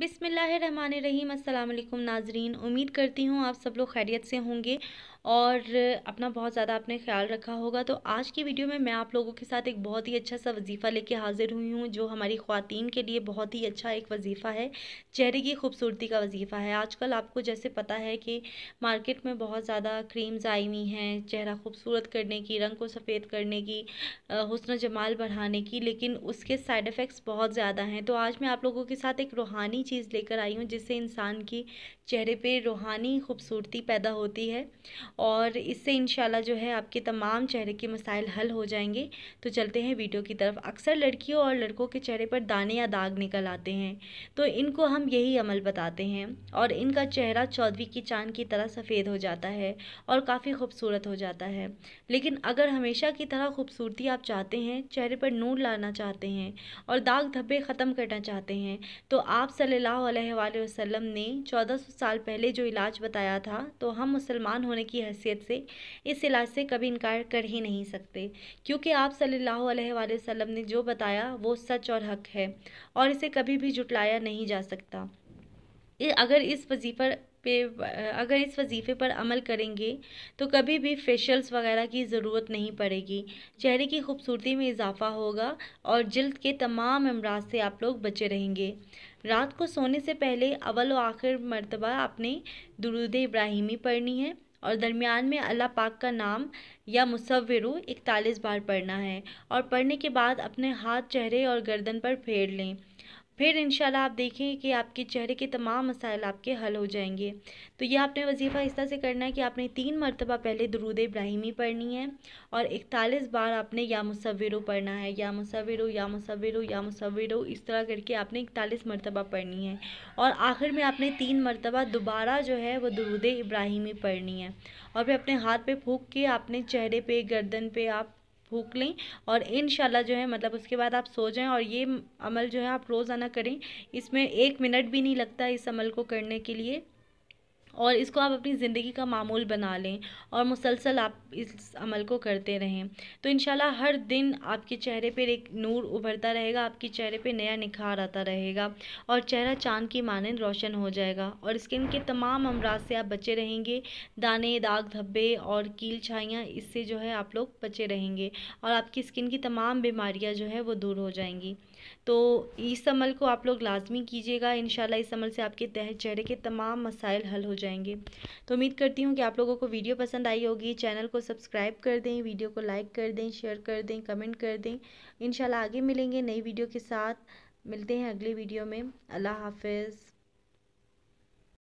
बिसमीम अल्लाम नाजरीन उम्मीद करती हूँ आप सब लोग खैरियत से होंगे और अपना बहुत ज़्यादा आपने ख्याल रखा होगा तो आज की वीडियो में मैं आप लोगों के साथ एक बहुत ही अच्छा सा वजीफ़ा लेके हाज़िर हुई हूँ जो हमारी ख़वातीन के लिए बहुत ही अच्छा एक वजीफ़ा है चेहरे की खूबसूरती का वजीफ़ा है आजकल आपको जैसे पता है कि मार्केट में बहुत ज़्यादा क्रीम्स आई हुई हैं चेहरा खूबसूरत करने की रंग को सफ़ेद करने की हसन जमाल बढ़ाने की लेकिन उसके साइड इफ़ेक्ट्स बहुत ज़्यादा हैं तो आज मैं आप लोगों के साथ एक रूहानी चीज़ लेकर आई हूँ जिससे इंसान की चेहरे पे रूहानी खूबसूरती पैदा होती है और इससे इन जो है आपके तमाम चेहरे के मसाइल हल हो जाएंगे तो चलते हैं वीडियो की तरफ अक्सर लड़कियों और लड़कों के चेहरे पर दाने या दाग निकल आते हैं तो इनको हम यही अमल बताते हैं और इनका चेहरा चौधरी की चांद की तरह सफ़ेद हो जाता है और काफ़ी खूबसूरत हो जाता है लेकिन अगर हमेशा की तरह खूबसूरती आप चाहते हैं चेहरे पर नूर लाना चाहते हैं और दाग धब्बे ख़त्म करना चाहते हैं तो आप सल वसल्लम ने 1400 साल पहले जो इलाज बताया था तो हम मुसलमान होने की हैसियत से इस इलाज से कभी इनकार कर ही नहीं सकते क्योंकि आप सल्ला वसम वसल्लम ने जो बताया वो सच और हक है और इसे कभी भी जुटलाया नहीं जा सकता अगर इस वजीफा पे अगर इस वजीफ़े पर अमल करेंगे तो कभी भी फेशल्स वगैरह की ज़रूरत नहीं पड़ेगी चेहरे की खूबसूरती में इजाफा होगा और जल्द के तमाम अमराज से आप लोग बचे रहेंगे रात को सोने से पहले अवल व आखिर मरतबा आपने दरुद इब्राहिमी पढ़नी है और दरमियान में अल्लाह पाक का नाम या मुसवरु इकतालीस बार पढ़ना है और पढ़ने के बाद अपने हाथ चेहरे और गर्दन पर फेर लें फिर इन आप देखें कि आपके चेहरे के तमाम मसाइल आपके हल हो जाएंगे तो ये आपने वजीफ़ा इस तरह से करना है कि आपने तीन मरतबा पहले दरूद इब्राहिमी पढ़नी है और इकतालीस बार आपने या मुसविरों पढ़ना है या मुसविरों या मुसविरों या मुसविरों इस तरह करके आपने इकतालीस मरतबा पढ़नी है और आखिर में आपने तीन मरतबा दोबारा जो है वह दरूद इब्राहिमी पढ़नी है और फिर अपने हाथ पर फूक के अपने चेहरे पर गर्दन पर आप फूक लें और इन जो है मतलब उसके बाद आप सो जाएं और ये अमल जो है आप रोज़ाना करें इसमें एक मिनट भी नहीं लगता इस अमल को करने के लिए और इसको आप अपनी ज़िंदगी का मामूल बना लें और मुसलसल आप इस अमल को करते रहें तो इन हर दिन आपके चेहरे पर एक नूर उभरता रहेगा आपके चेहरे पर नया निखार आता रहेगा और चेहरा चांद की मानंद रोशन हो जाएगा और स्किन के तमाम अमराज से आप बचे रहेंगे दाने दाग धब्बे और कील छाइयाँ इससे जो है आप लोग बचे रहेंगे और आपकी स्किन की तमाम बीमारियाँ जो है वो दूर हो जाएंगी तो इस अमल को आप लोग लाजमी कीजिएगा इन इस अमल से आपके तह चेहरे के तमाम मसाइल हल हो जाएंगे जाएंगे तो उम्मीद करती हूँ कि आप लोगों को वीडियो पसंद आई होगी चैनल को सब्सक्राइब कर दें वीडियो को लाइक कर दें शेयर कर दें कमेंट कर दें इन आगे मिलेंगे नई वीडियो के साथ मिलते हैं अगले वीडियो में अल्लाह हाफिज़